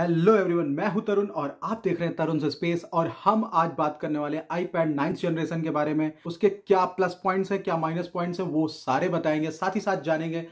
hello everyone मैं हूं तरुण और आप देख रहे हैं तरुण से स्पेस और हम आज बात करने वाले आई पैड नाइन्थ जनरेशन के बारे में उसके क्या प्लस पॉइंट्स हैं क्या माइनस पॉइंट्स हैं वो सारे बताएंगे साथ ही साथ जानेंगे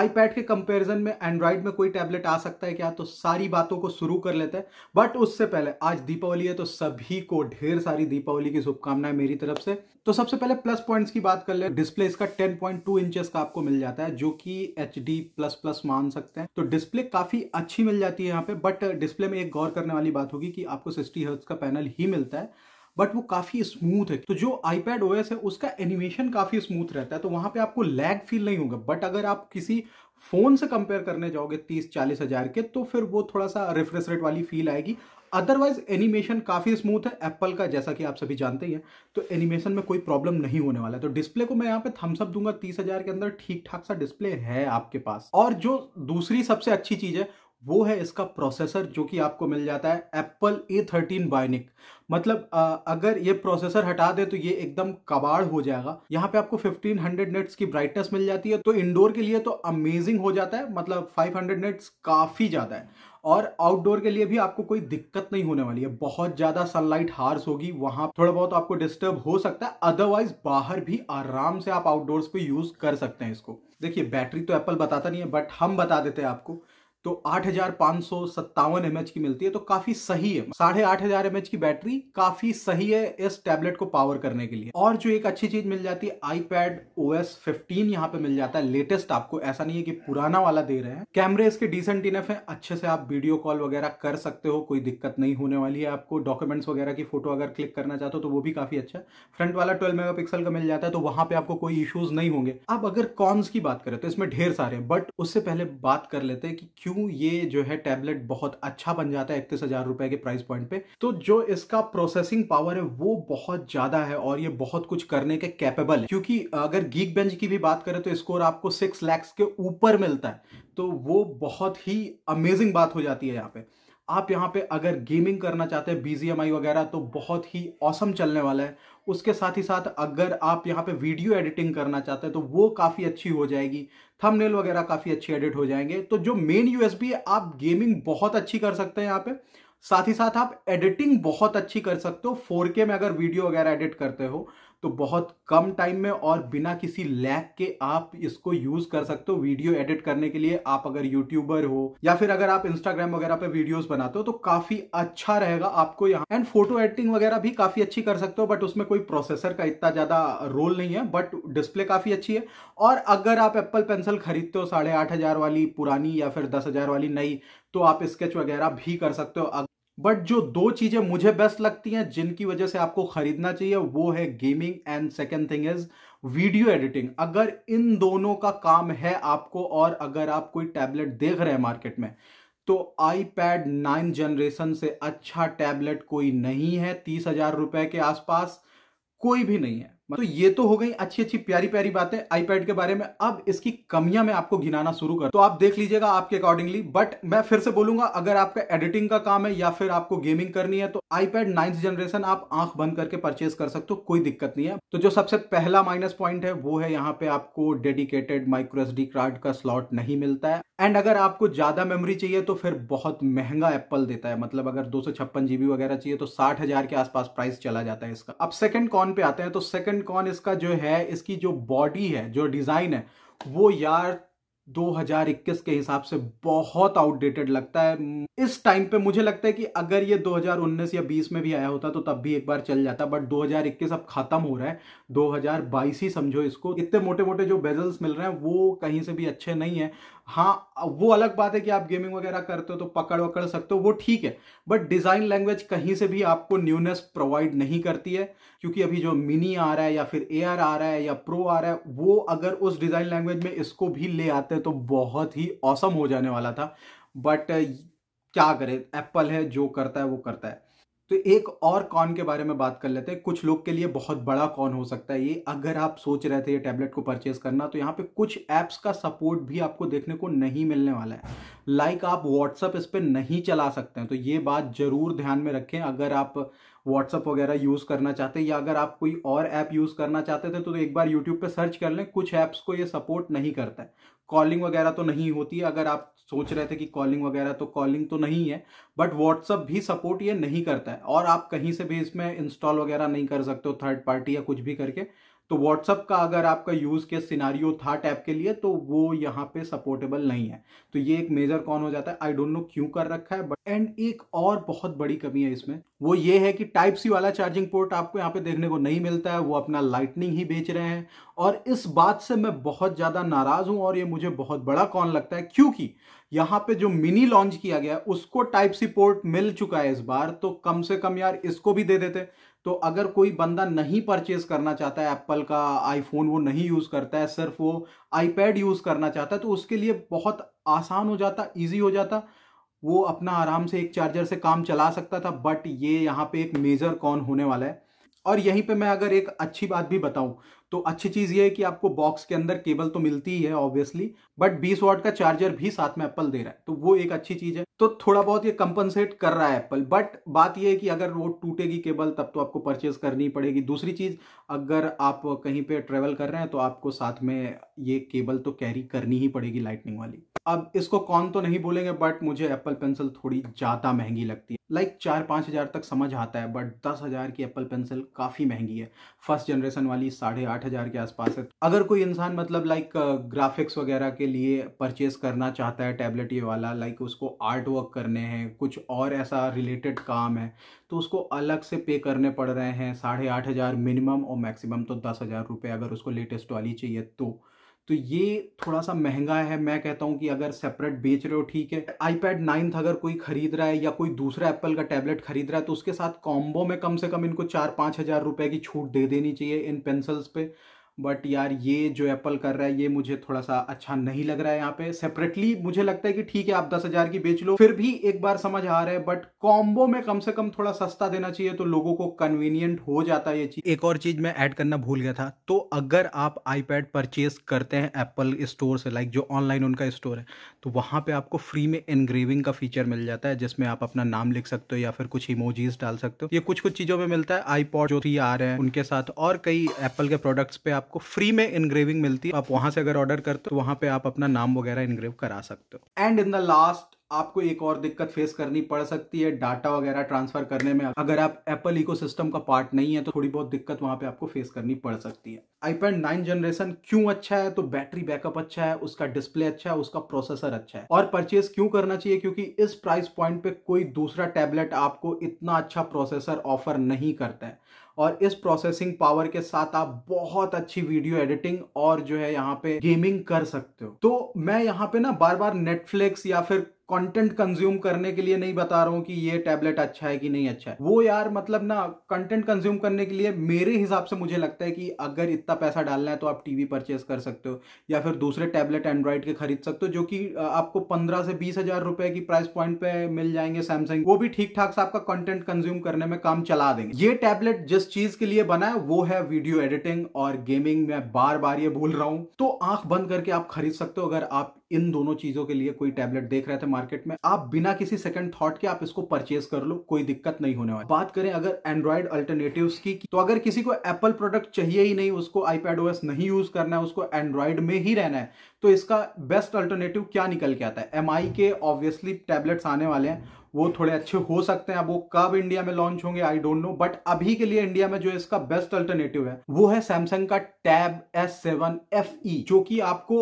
आईपैड के कंपैरिजन में एंड्रॉयड में कोई टैबलेट आ सकता है क्या तो सारी बातों को शुरू कर लेते हैं बट उससे पहले आज दीपावली है तो सभी को ढेर सारी दीपावली की शुभकामनाएं मेरी तरफ से तो सबसे पहले प्लस पॉइंट्स की बात कर ले डिस्प्ले इसका 10.2 इंचेस का आपको मिल जाता है जो कि एच डी प्लस प्लस मान सकते हैं तो डिस्प्ले काफी अच्छी मिल जाती है यहाँ पे बट डिस्प्ले में एक गौर करने वाली बात होगी कि आपको सिक्सटी हर्ट्स का पैनल ही मिलता है बट वो काफ़ी स्मूथ है तो जो आईपैड ओएस है उसका एनिमेशन काफ़ी स्मूथ रहता है तो वहां पे आपको लैग फील नहीं होगा बट अगर आप किसी फ़ोन से कंपेयर करने जाओगे तीस चालीस हज़ार के तो फिर वो थोड़ा सा रिफ्रेश रेट वाली फील आएगी अदरवाइज एनिमेशन काफ़ी स्मूथ है एप्पल का जैसा कि आप सभी जानते ही हैं तो एनिमेशन में कोई प्रॉब्लम नहीं होने वाला है तो डिस्प्ले को मैं यहाँ पे थम्सअप दूंगा तीस हज़ार के अंदर ठीक ठाक सा डिस्प्ले है आपके पास और जो दूसरी सबसे अच्छी चीज़ है वो है इसका प्रोसेसर जो कि आपको मिल जाता है एप्पल ए थर्टीन बायोनिक मतलब आ, अगर ये प्रोसेसर हटा दे तो ये एकदम कबाड़ हो जाएगा यहाँ पे आपको 1500 नेट्स की ब्राइटनेस मिल जाती है तो इंडोर के लिए तो अमेजिंग हो जाता है मतलब 500 नेट्स काफ़ी ज़्यादा है और आउटडोर के लिए भी आपको कोई दिक्कत नहीं होने वाली है बहुत ज़्यादा सनलाइट हार्स होगी वहाँ थोड़ा बहुत आपको डिस्टर्ब हो सकता है अदरवाइज बाहर भी आराम से आप आउटडोर्स पे यूज़ कर सकते हैं इसको देखिए बैटरी तो एप्पल बताता नहीं है बट हम बता देते हैं आपको तो आठ हजार सत्तावन एम की मिलती है तो काफी सही है साढ़े आठ हजार एम की बैटरी काफी सही है इस टैबलेट को पावर करने के लिए और जो एक अच्छी चीज मिल जाती है आईपैड ओ एस फिफ्टीन यहाँ पे मिल जाता है लेटेस्ट आपको ऐसा नहीं है कि पुराना वाला दे रहे हैं कैमरे इसके डिसेंट इनफ है अच्छे से आप वीडियो कॉल वगैरह कर सकते हो कोई दिक्कत नहीं होने वाली है आपको डॉक्यूमेंट्स वगैरह की फोटो अगर क्लिक करना चाहते हो तो वो भी काफी अच्छा फ्रंट वाला ट्वेल्व मेगा का मिल जाता है तो वहां पे आपको कोई इश्यूज नहीं होंगे अब अगर कॉम्स की बात करें तो इसमें ढेर सारे बट उससे पहले बात कर लेते हैं कि क्यों क्यों ये जो है टैबलेट बहुत अच्छा बन जाता है इकतीस हजार रुपए के प्राइस पॉइंट पे तो जो इसका प्रोसेसिंग पावर है वो बहुत ज्यादा है और ये बहुत कुछ करने के कैपेबल है क्योंकि अगर गीक बेंच की भी बात करें तो स्कोर आपको सिक्स लैक्स के ऊपर मिलता है तो वो बहुत ही अमेजिंग बात हो जाती है यहाँ पे आप यहाँ पे अगर गेमिंग करना चाहते हैं बीजीएमआई वगैरह तो बहुत ही औसम चलने वाला है उसके साथ ही साथ अगर आप यहाँ पे वीडियो एडिटिंग करना चाहते हैं तो वो काफ़ी अच्छी हो जाएगी थंबनेल वगैरह काफ़ी अच्छी एडिट हो जाएंगे तो जो मेन यूएसबी है आप गेमिंग बहुत अच्छी कर सकते हैं यहाँ पे साथ ही साथ आप एडिटिंग बहुत अच्छी कर सकते हो 4K में अगर वीडियो वगैरह एडिट करते हो तो बहुत कम टाइम में और बिना किसी लैग के आप इसको यूज कर सकते हो वीडियो एडिट करने के लिए आप अगर यूट्यूबर हो या फिर अगर आप इंस्टाग्राम वगैरह पे वीडियोस बनाते हो तो काफी अच्छा रहेगा आपको यहाँ एंड फोटो एडिटिंग वगैरह भी काफी अच्छी कर सकते हो बट उसमें कोई प्रोसेसर का इतना ज्यादा रोल नहीं है बट डिस्प्ले काफी अच्छी है और अगर आप एप्पल पेंसिल खरीदते हो साढ़े आठ हजार वाली पुरानी या फिर दस हजार वाली नई तो आप स्केच वगैरह भी कर सकते हो बट जो दो चीजें मुझे बेस्ट लगती हैं जिनकी वजह से आपको खरीदना चाहिए वो है gaming and second thing is video editing अगर इन दोनों का काम है आपको और अगर आप कोई टैबलेट देख रहे हैं मार्केट में तो आई पैड नाइन जनरेशन से अच्छा टैबलेट कोई नहीं है तीस हजार रुपए के आसपास कोई भी नहीं है मतलब तो ये तो हो गई अच्छी अच्छी प्यारी प्यारी बातें आईपैड के बारे में अब इसकी कमियां मैं आपको गिनाना शुरू कर तो आप देख लीजिएगा आपके अकॉर्डिंगली बट मैं फिर से बोलूंगा अगर आपका एडिटिंग का काम है या फिर आपको गेमिंग करनी है तो आईपैड नाइन्थ जनरेशन आप आंख बंद करके परचेज कर सकते हो कोई दिक्कत नहीं है तो जो सबसे पहला माइनस पॉइंट है वो है यहाँ पे आपको डेडिकेटेड माइक्रोएसडी कार्ड का स्लॉट नहीं मिलता है एंड अगर आपको ज्यादा मेमोरी चाहिए तो फिर बहुत महंगा एप्पल देता है मतलब अगर दो सौ वगैरह चाहिए तो साठ के आसपास प्राइस चला जाता है इसका अब सेकंड कॉन पे आते हैं तो सेकंड सेकंड कॉन इसका जो है इसकी जो बॉडी है जो डिज़ाइन है वो यार 2021 के हिसाब से बहुत आउटडेटेड लगता है इस टाइम पे मुझे लगता है कि अगर ये 2019 या 20 में भी आया होता तो तब भी एक बार चल जाता बट 2021 अब खत्म हो रहा है 2022 ही समझो इसको इतने मोटे मोटे जो बेजल्स मिल रहे हैं वो कहीं से भी अच्छे नहीं है हाँ वो अलग बात है कि आप गेमिंग वगैरह करते हो तो पकड़ वकड़ सकते हो वो ठीक है बट डिज़ाइन लैंग्वेज कहीं से भी आपको न्यूनेस प्रोवाइड नहीं करती है क्योंकि अभी जो मिनी आ रहा है या फिर एयर आ रहा है या प्रो आ रहा है वो अगर उस डिज़ाइन लैंग्वेज में इसको भी ले आते तो बहुत ही औसम हो जाने वाला था बट क्या करे एप्पल है जो करता है वो करता है तो एक और कॉन के बारे में बात कर लेते हैं कुछ लोग के लिए बहुत बड़ा कॉन हो सकता है ये अगर आप सोच रहे थे ये टैबलेट को परचेज करना तो यहाँ पे कुछ ऐप्स का सपोर्ट भी आपको देखने को नहीं मिलने वाला है लाइक आप व्हाट्सअप इस पर नहीं चला सकते हैं तो ये बात ज़रूर ध्यान में रखें अगर आप व्हाट्सअप वगैरह यूज़ करना चाहते हैं या अगर आप कोई और ऐप यूज़ करना चाहते थे तो एक बार यूट्यूब पे सर्च कर लें कुछ ऐप्स को ये सपोर्ट नहीं करता है कॉलिंग वगैरह तो नहीं होती है अगर आप सोच रहे थे कि कॉलिंग वगैरह तो कॉलिंग तो नहीं है बट व्हाट्सअप भी सपोर्ट ये नहीं करता है और आप कहीं से भी इसमें इंस्टॉल वगैरह नहीं कर सकते हो थर्ड पार्टी या कुछ भी करके तो व्हाट्सअप का अगर आपका यूज़ केस सिनारियो था टैप के लिए तो वो यहाँ पे सपोर्टेबल नहीं है तो ये एक मेजर कौन हो जाता है आई डोंट नो क्यों कर रखा है बट एंड एक और बहुत बड़ी कमी है इसमें वो ये है कि टाइप सी वाला चार्जिंग पोर्ट आपको यहाँ पे देखने को नहीं मिलता है वो अपना लाइटनिंग ही बेच रहे हैं और इस बात से मैं बहुत ज़्यादा नाराज़ हूँ और ये मुझे बहुत बड़ा कौन लगता है क्योंकि यहाँ पे जो मिनी लॉन्च किया गया उसको टाइप सी पोर्ट मिल चुका है इस बार तो कम से कम यार इसको भी दे देते तो अगर कोई बंदा नहीं परचेज करना चाहता है एप्पल का आईफोन वो नहीं यूज़ करता है सिर्फ वो आईपैड यूज़ करना चाहता है तो उसके लिए बहुत आसान हो जाता ईजी हो जाता वो अपना आराम से एक चार्जर से काम चला सकता था बट ये यहाँ पे एक मेजर कॉन होने वाला है और यहीं पे मैं अगर एक अच्छी बात भी बताऊं तो अच्छी चीज़ ये है कि आपको बॉक्स के अंदर केबल तो मिलती ही है ऑब्वियसली बट 20 वॉट का चार्जर भी साथ में एप्पल दे रहा है तो वो एक अच्छी चीज़ है तो थोड़ा बहुत ये कंपनसेट कर रहा है एप्पल बट बात ये है कि अगर वो टूटेगी केबल तब तो आपको परचेज करनी पड़ेगी दूसरी चीज़ अगर आप कहीं पर ट्रेवल कर रहे हैं तो आपको साथ में ये केबल तो कैरी करनी ही पड़ेगी लाइटनिंग वाली अब इसको कौन तो नहीं बोलेंगे बट मुझे एप्पल पेंसिल थोड़ी ज़्यादा महंगी लगती है लाइक like चार पाँच हज़ार तक समझ आता है बट दस हज़ार की एप्पल पेंसिल काफ़ी महंगी है फर्स्ट जनरेशन वाली साढ़े आठ आठ हज़ार के आसपास है अगर कोई इंसान मतलब लाइक ग्राफिक्स uh, वगैरह के लिए परचेस करना चाहता है टैबलेट ये वाला लाइक उसको आर्ट वर्क करने हैं कुछ और ऐसा रिलेटेड काम है तो उसको अलग से पे करने पड़ रहे हैं साढ़े आठ हज़ार मिनिमम और मैक्सिमम तो दस हज़ार रुपये अगर उसको लेटेस्ट वाली चाहिए तो तो ये थोड़ा सा महंगा है मैं कहता हूँ कि अगर सेपरेट बेच रहे हो ठीक है आईपैड नाइन्थ अगर कोई खरीद रहा है या कोई दूसरा एप्पल का टैबलेट खरीद रहा है तो उसके साथ कॉम्बो में कम से कम इनको चार पाँच हज़ार रुपये की छूट दे देनी चाहिए इन पेंसिल्स पे बट यार ये जो एप्पल कर रहा है ये मुझे थोड़ा सा अच्छा नहीं लग रहा है यहाँ पे सेपरेटली मुझे लगता है कि ठीक है आप दस हजार की बेच लो फिर भी एक बार समझ आ रहा है बट कॉम्बो में कम से कम थोड़ा सस्ता देना चाहिए तो लोगों को कन्वीनियंट हो जाता है ये चीज एक और चीज मैं ऐड करना भूल गया था तो अगर आप आईपैड परचेज करते हैं एप्पल स्टोर से लाइक जो ऑनलाइन उनका स्टोर है तो वहां पे आपको फ्री में एनग्रेविंग का फीचर मिल जाता है जिसमें आप अपना नाम लिख सकते हो या फिर कुछ इमोजीज डाल सकते हो ये कुछ कुछ चीजों में मिलता है आईपॉड जो थी आ रहे हैं उनके साथ और कई एप्पल के प्रोडक्ट्स पे आप आपको फ्री में इनग्रेविंग मिलती है आप वहां से अगर ऑर्डर करते हो तो वहां पे आप अपना नाम वगैरह इनग्रेव करा सकते हो एंड इन द लास्ट आपको एक और दिक्कत फेस करनी पड़ सकती है डाटा वगैरह ट्रांसफर करने में अगर आप एप्पल इकोसिस्टम का पार्ट नहीं है तो थोड़ी बहुत दिक्कत वहां पे आपको फेस करनी पड़ सकती है आईपैड नाइन जनरेशन क्यों अच्छा है तो बैटरी बैकअप अच्छा है उसका डिस्प्ले अच्छा है उसका प्रोसेसर अच्छा है और परचेज क्यों करना चाहिए क्योंकि इस प्राइस पॉइंट पे कोई दूसरा टैबलेट आपको इतना अच्छा प्रोसेसर ऑफर नहीं करता है और इस प्रोसेसिंग पावर के साथ आप बहुत अच्छी वीडियो एडिटिंग और जो है यहाँ पे गेमिंग कर सकते हो तो मैं यहाँ पे ना बार बार नेटफ्लिक्स या फिर कंटेंट कंज्यूम करने के लिए नहीं बता रहा हूँ कि ये टैबलेट अच्छा है कि नहीं अच्छा है वो यार मतलब ना कंटेंट कंज्यूम करने के लिए मेरे हिसाब से मुझे लगता है कि अगर इतना पैसा डालना है तो आप टीवी परचेज कर सकते हो या फिर दूसरे टैबलेट एंड्रॉयड के खरीद सकते हो जो कि आपको पंद्रह से बीस हजार रुपए की प्राइस पॉइंट पे मिल जाएंगे सैमसंग वो भी ठीक ठाक से आपका कंटेंट कंज्यूम करने में काम चला देंगे ये टैबलेट जिस चीज के लिए बना है वो है वीडियो एडिटिंग और गेमिंग मैं बार बार ये भूल रहा हूँ तो आंख बंद करके आप खरीद सकते हो अगर आप इन दोनों चीज़ों के लिए कोई टैबलेट देख रहे थे मार्केट में आप बिना किसी सेकंड थॉट के आप इसको परचेज कर लो कोई दिक्कत नहीं होने वाली बात करें अगर एंड्रॉइड अल्टरनेटिव की तो अगर किसी को एप्पल प्रोडक्ट चाहिए ही नहीं उसको आईपैड ओएस नहीं यूज करना है उसको एंड्रॉइड में ही रहना है तो इसका बेस्ट अल्टरनेटिव क्या निकल के आता है एम के ऑब्वियसली टैबलेट्स आने वाले हैं वो थोड़े अच्छे हो सकते हैं अब वो कब इंडिया में लॉन्च होंगे आई डोंट नो बट अभी के लिए इंडिया में जो इसका बेस्ट अल्टरनेटिव है वो है सैमसंग का tab S seven F E जो कि आपको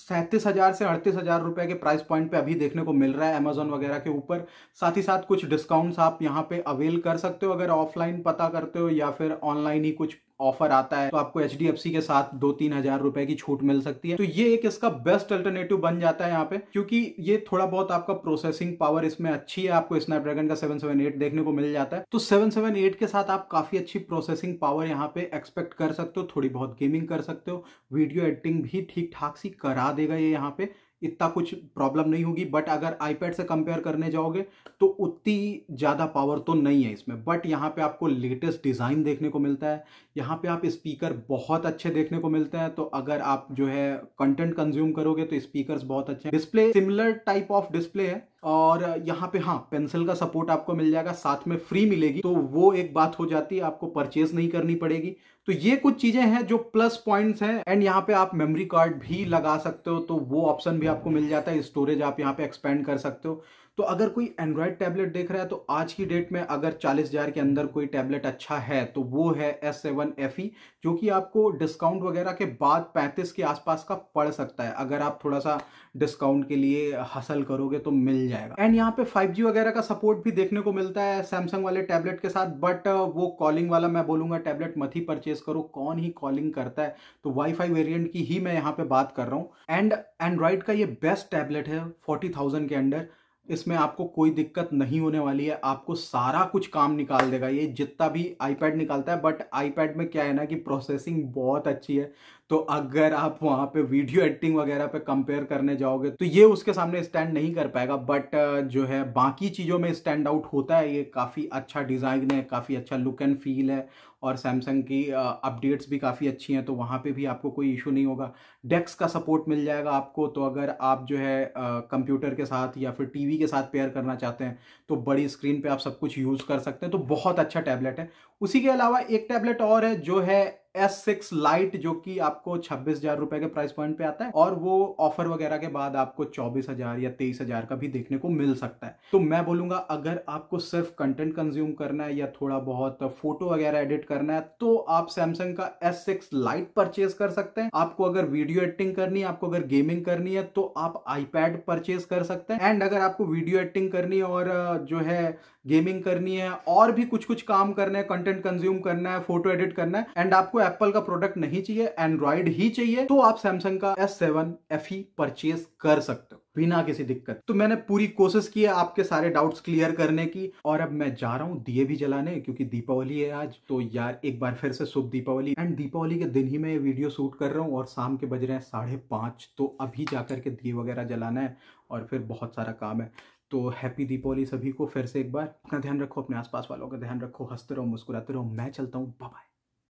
सैंतीस हजार से अड़तीस हजार रुपए के प्राइस पॉइंट पे अभी देखने को मिल रहा है अमेजोन वगैरह के ऊपर साथ ही साथ कुछ डिस्काउंट्स आप यहाँ पे अवेल कर सकते हो अगर ऑफलाइन पता करते हो या फिर ऑनलाइन ही कुछ ऑफर आता है तो आपको एच के साथ दो तीन हजार रुपए की छूट मिल सकती है तो ये एक इसका बेस्ट अल्टरनेटिव बन जाता है यहाँ पे क्योंकि ये थोड़ा बहुत आपका प्रोसेसिंग पावर इसमें अच्छी है आपको स्नैपड्रैगन का 778 देखने को मिल जाता है तो 778 के साथ आप काफी अच्छी प्रोसेसिंग पावर यहाँ पे एक्सपेक्ट कर सकते हो थोड़ी बहुत गेमिंग कर सकते हो वीडियो एडिटिंग भी ठीक ठाक सी करा देगा ये यहाँ पे इतना कुछ प्रॉब्लम नहीं होगी बट अगर आईपैड से कंपेयर करने जाओगे तो उतनी ज़्यादा पावर तो नहीं है इसमें बट यहाँ पे आपको लेटेस्ट डिज़ाइन देखने को मिलता है यहाँ पे आप स्पीकर बहुत अच्छे देखने को मिलते हैं तो अगर आप जो है कंटेंट कंज्यूम करोगे तो स्पीकर्स बहुत अच्छे display similar type of display है और यहाँ पे हाँ पेंसिल का सपोर्ट आपको मिल जाएगा साथ में फ्री मिलेगी तो वो एक बात हो जाती है आपको परचेज नहीं करनी पड़ेगी तो ये कुछ चीज़ें हैं जो प्लस पॉइंट्स हैं एंड यहाँ पे आप मेमोरी कार्ड भी लगा सकते हो तो वो ऑप्शन भी आपको मिल जाता है स्टोरेज आप यहाँ पे एक्सपेंड कर सकते हो तो अगर कोई एंड्रॉयड टैबलेट देख रहा है तो आज की डेट में अगर चालीस हज़ार के अंदर कोई टैबलेट अच्छा है तो वो है एस सेवन एफ ई जो कि आपको डिस्काउंट वगैरह के बाद पैंतीस के आसपास का पड़ सकता है अगर आप थोड़ा सा डिस्काउंट के लिए हासिल करोगे तो मिल जाएगा एंड यहाँ पे फाइव जी वगैरह का सपोर्ट भी देखने को मिलता है सैमसंग वाले टैबलेट के साथ बट uh, वो कॉलिंग वाला मैं बोलूँगा टैबलेट मत ही परचेज करो कौन ही कॉलिंग करता है तो वाई फाई की ही मैं यहाँ पे बात कर रहा हूँ एंड एंड्रॉयड का ये बेस्ट टैबलेट है फोर्टी थाउजेंड के अंडर इसमें आपको कोई दिक्कत नहीं होने वाली है आपको सारा कुछ काम निकाल देगा ये जितना भी आईपैड निकालता है बट आईपैड में क्या है ना कि प्रोसेसिंग बहुत अच्छी है तो अगर आप वहाँ पे वीडियो एडिटिंग वगैरह पे कंपेयर करने जाओगे तो ये उसके सामने स्टैंड नहीं कर पाएगा बट uh, जो है बाकी चीज़ों में स्टैंड आउट होता है ये काफ़ी अच्छा डिज़ाइन है काफ़ी अच्छा लुक एंड फील है और सैमसंग की अपडेट्स भी काफ़ी अच्छी हैं तो वहाँ पे भी आपको कोई इशू नहीं होगा डेक्स का सपोर्ट मिल जाएगा आपको तो अगर आप जो है कंप्यूटर के साथ या फिर टीवी के साथ पेयर करना चाहते हैं तो बड़ी स्क्रीन पर आप सब कुछ यूज़ कर सकते हैं तो बहुत अच्छा टैबलेट है उसी के अलावा एक टैबलेट और है जो है एस सिक्स लाइट जो कि आपको छब्बीस हजार रुपए के प्राइस पॉइंट पे आता है और वो ऑफर वगैरह के बाद आपको चौबीस हजार या तेईस हजार का भी देखने को मिल सकता है तो मैं बोलूंगा अगर आपको सिर्फ कंटेंट कंज्यूम करना है या थोड़ा बहुत फोटो वगैरह एडिट करना है तो आप सैमसंग का एस सिक्स लाइट परचेज कर सकते हैं आपको अगर वीडियो एडिटिंग करनी है आपको अगर गेमिंग करनी है तो आप आईपैड परचेज कर सकते हैं एंड अगर आपको वीडियो एडिटिंग करनी है और जो है गेमिंग करनी है और भी कुछ कुछ काम करना है कंटेंट कंज्यूम करना है फोटो एडिट करना है एंड आपको एप्पल का प्रोडक्ट नहीं चाहिए एंड्रॉइड ही चाहिए तो आप सैमसंग का S seven F E purchase कर सकते हो बिना किसी दिक्कत तो मैंने पूरी कोशिश की है आपके सारे डाउट्स क्लियर करने की और अब मैं जा रहा हूँ दिए भी जलाने क्योंकि दीपावली है आज तो यार एक बार फिर से शुभ दीपावली एंड दीपावली के दिन ही मैं ये वीडियो शूट कर रहा हूँ और शाम के बज रहे हैं साढ़े पाँच तो अभी जा करके दिए वगैरह जलाना है और फिर बहुत सारा काम है तो हैप्पी दीपावली सभी को फिर से एक बार अपना ध्यान रखो अपने आसपास वालों का ध्यान रखो हंसते रहो मुस्कुराते रहो मैं चलता हूँ बाय